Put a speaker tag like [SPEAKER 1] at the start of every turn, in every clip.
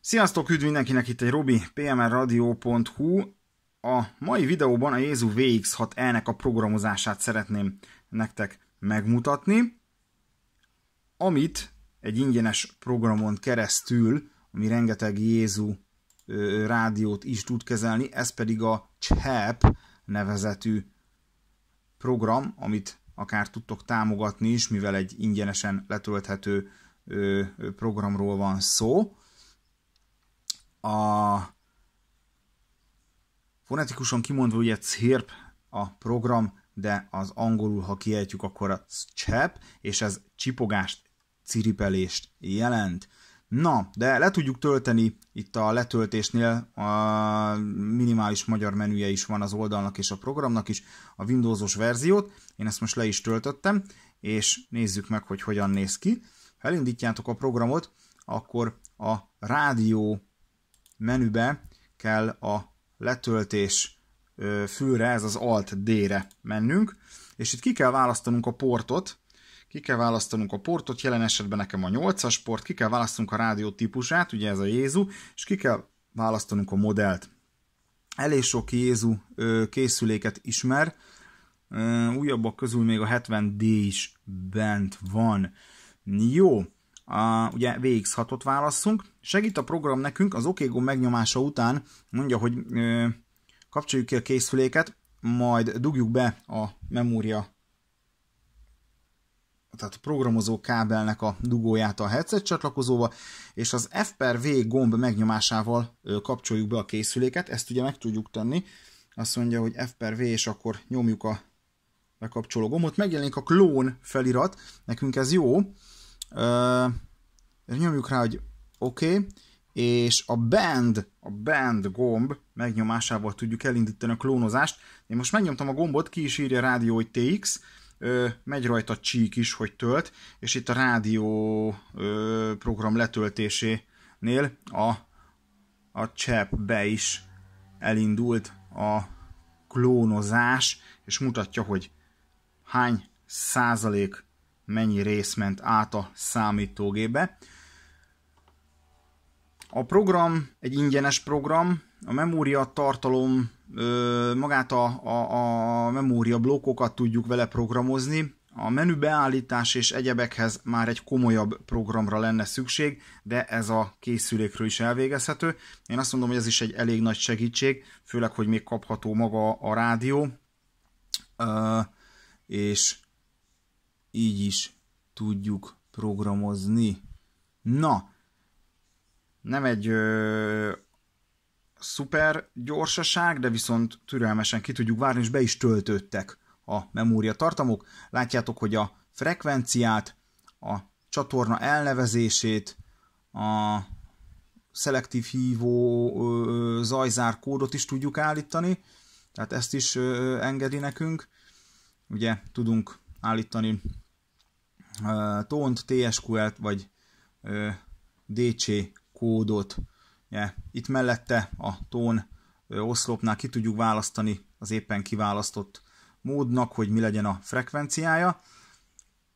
[SPEAKER 1] Sziasztok, üdv mindenkinek itt egy Robi, pmrradio.hu. A mai videóban a Jézu VX6E-nek a programozását szeretném nektek megmutatni, amit egy ingyenes programon keresztül, ami rengeteg Jézu rádiót is tud kezelni, ez pedig a CHEP nevezetű program, amit akár tudtok támogatni is, mivel egy ingyenesen letölthető programról van szó a fonetikusan kimondva ugye CIRP a program, de az angolul, ha kiejtjük, akkor a csepp, és ez csipogást, ciripelést jelent. Na, de le tudjuk tölteni itt a letöltésnél, a minimális magyar menüje is van az oldalnak és a programnak is, a Windowsos verziót, én ezt most le is töltöttem, és nézzük meg, hogy hogyan néz ki. Ha elindítjátok a programot, akkor a rádió menübe kell a letöltés fülre, ez az Alt D-re mennünk, és itt ki kell választanunk a portot, ki kell választanunk a portot, jelen esetben nekem a 8-as port, ki kell választanunk a rádió típusát, ugye ez a Jézu, és ki kell választanunk a modellt. Elég sok Jézu készüléket ismer, újabbak közül még a 70D is bent van. Jó, a, ugye VX6-ot válasszunk. Segít a program nekünk, az OK gomb megnyomása után mondja, hogy ö, kapcsoljuk ki a készüléket, majd dugjuk be a memória tehát a programozó kábelnek a dugóját a headset csatlakozóba, és az F per V gomb megnyomásával kapcsoljuk be a készüléket, ezt ugye meg tudjuk tenni, azt mondja, hogy F per V, és akkor nyomjuk a bekapcsoló gombot, megjelenik a klón felirat, nekünk ez jó, Ö, nyomjuk rá, hogy oké, okay, és a band, a band gomb megnyomásával tudjuk elindítani a klónozást. Én most megnyomtam a gombot, ki is írja rádió, hogy TX, uh, megy rajta a csík is, hogy tölt, és itt a rádió uh, program letöltésénél a, a be is elindult a klónozás, és mutatja, hogy hány százalék mennyi rész ment át a számítógébe. A program egy ingyenes program, a memória tartalom, magát a, a, a memória blokkokat tudjuk vele programozni, a menü beállítás és egyebekhez már egy komolyabb programra lenne szükség, de ez a készülékről is elvégezhető. Én azt mondom, hogy ez is egy elég nagy segítség, főleg, hogy még kapható maga a rádió, és így is tudjuk programozni. Na, nem egy ö, szuper gyorsaság, de viszont türelmesen ki tudjuk várni, és be is töltöttek a memória tartamok. Látjátok, hogy a frekvenciát, a csatorna elnevezését, a szelektív hívó ö, zajzár kódot is tudjuk állítani, tehát ezt is ö, engedi nekünk. Ugye tudunk állítani tont TSQL-t, vagy DC kódot. Itt mellette a tón oszlopnál ki tudjuk választani az éppen kiválasztott módnak, hogy mi legyen a frekvenciája,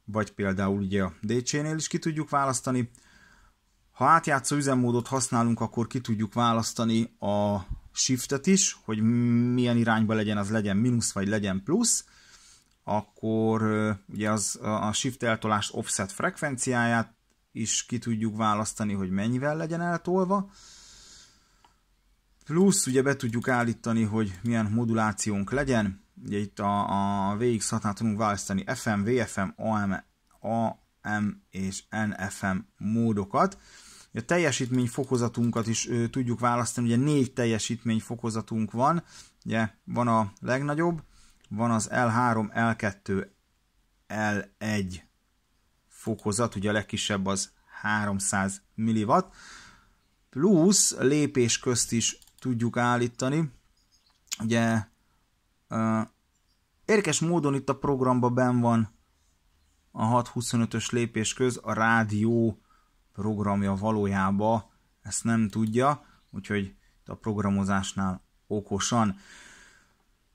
[SPEAKER 1] vagy például ugye a DC-nél is ki tudjuk választani. Ha átjátszó üzemmódot használunk, akkor ki tudjuk választani a shiftet is, hogy milyen irányba legyen, az legyen mínusz vagy legyen plusz akkor ugye az a shift eltolás offset frekvenciáját is ki tudjuk választani, hogy mennyivel legyen eltolva. Plusz ugye be tudjuk állítani, hogy milyen modulációnk legyen. Ugye itt a, a vx 6 tudunk választani FM, VFM, AM, AM és NFM módokat. A teljesítmény fokozatunkat is ö, tudjuk választani, ugye négy teljesítmény fokozatunk van, ugye van a legnagyobb, van az L3, L2, L1 fokozat, ugye a legkisebb az 300 mW, plusz lépés közt is tudjuk állítani. Ugye érdekes módon itt a programban ben van a 625-ös lépés köz a rádió programja valójában ezt nem tudja, úgyhogy a programozásnál okosan. Uh,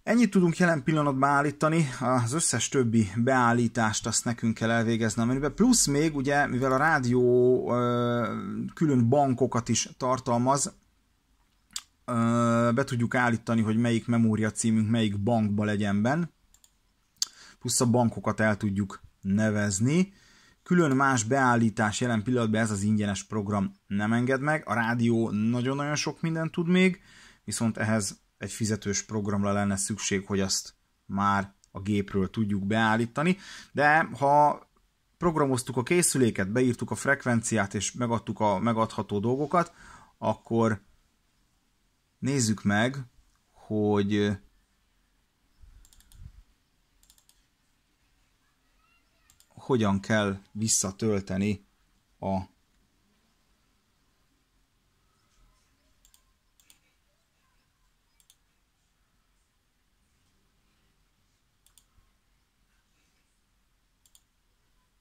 [SPEAKER 1] Ennyit tudunk jelen pillanatban állítani, az összes többi beállítást azt nekünk kell elvégezni a menübe, plusz még ugye, mivel a rádió külön bankokat is tartalmaz, be tudjuk állítani, hogy melyik memória címünk melyik bankba legyen benn, plusz a bankokat el tudjuk nevezni. Külön más beállítás jelen pillanatban ez az ingyenes program nem enged meg, a rádió nagyon-nagyon sok mindent tud még, viszont ehhez egy fizetős programra lenne szükség, hogy azt már a gépről tudjuk beállítani, de ha programoztuk a készüléket, beírtuk a frekvenciát és megadtuk a megadható dolgokat, akkor nézzük meg, hogy hogyan kell visszatölteni a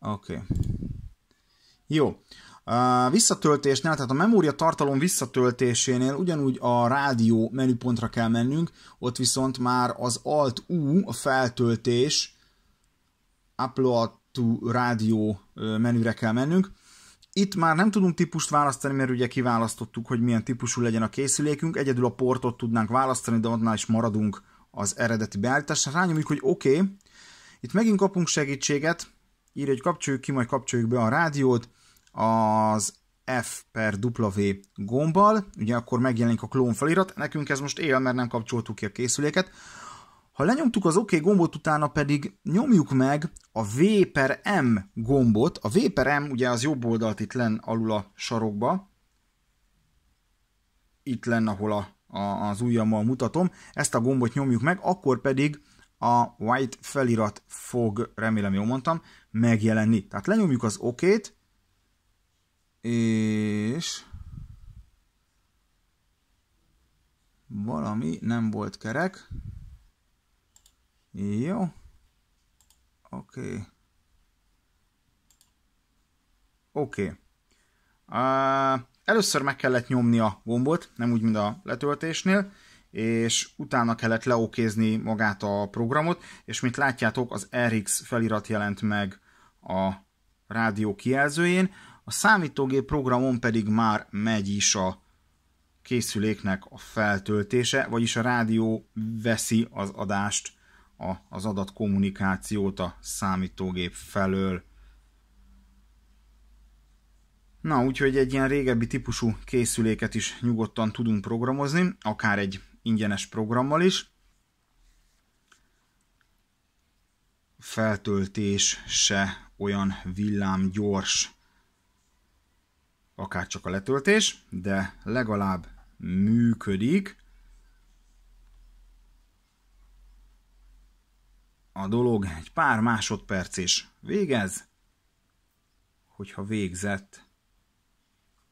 [SPEAKER 1] Oké. Okay. Jó. A visszatöltésnél, tehát a memória tartalom visszatöltésénél ugyanúgy a rádió menüpontra kell mennünk, ott viszont már az Alt-U, a feltöltés, Upload to rádió menüre kell mennünk. Itt már nem tudunk típust választani, mert ugye kiválasztottuk, hogy milyen típusú legyen a készülékünk, egyedül a portot tudnánk választani, de ottnál is maradunk az eredeti beállításra. Rányomjuk, hogy oké, okay. itt megint kapunk segítséget, írja, hogy kapcsoljuk ki, majd kapcsoljuk be a rádiót az F per W gombbal, ugye akkor megjelenik a klón felirat, nekünk ez most él, mert nem kapcsoltuk ki a készüléket. Ha lenyomtuk az OK gombot, utána pedig nyomjuk meg a V per M gombot, a V per M ugye az jobb oldalt itt len alul a sarokba, itt lenne, ahol a, a, az ujjammal mutatom, ezt a gombot nyomjuk meg, akkor pedig a white felirat fog, remélem jól mondtam, megjelenni. Tehát lenyomjuk az OK-t, és valami nem volt kerek. Jó. Oké. Okay. Oké. Okay. Uh, először meg kellett nyomni a gombot, nem úgy, mint a letöltésnél és utána kellett leokézni magát a programot, és mint látjátok, az RX felirat jelent meg a rádió kijelzőjén, a számítógép programon pedig már megy is a készüléknek a feltöltése, vagyis a rádió veszi az adást, a, az adatkommunikációt a számítógép felől. Na, úgyhogy egy ilyen régebbi típusú készüléket is nyugodtan tudunk programozni, akár egy ingyenes programmal is. Feltöltés se olyan villám gyors, akár csak a letöltés, de legalább működik. A dolog egy pár másodperc is végez, hogyha végzett,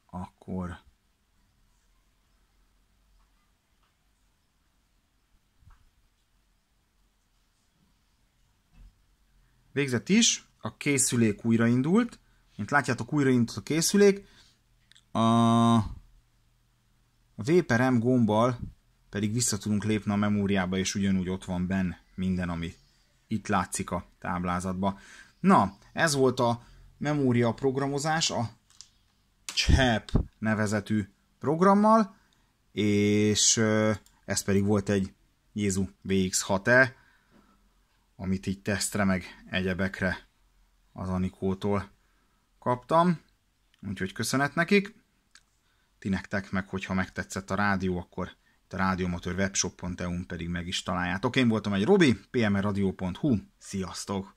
[SPEAKER 1] akkor végzett is, a készülék újraindult, mint látjátok, újraindult a készülék, a, a VPRM gombbal pedig vissza tudunk lépni a memóriába, és ugyanúgy ott van benne minden, ami itt látszik a táblázatban. Na, ez volt a memória programozás a CHAP nevezetű programmal, és ez pedig volt egy Jézu VX6E, amit így tesztre meg egyebekre az Anikótól kaptam, úgyhogy köszönet nekik. Ti nektek meg, hogyha megtetszett a rádió, akkor itt a radiomatőr webshop.eu-n pedig meg is találjátok. Én voltam egy Robi, pmradio.hu, sziasztok!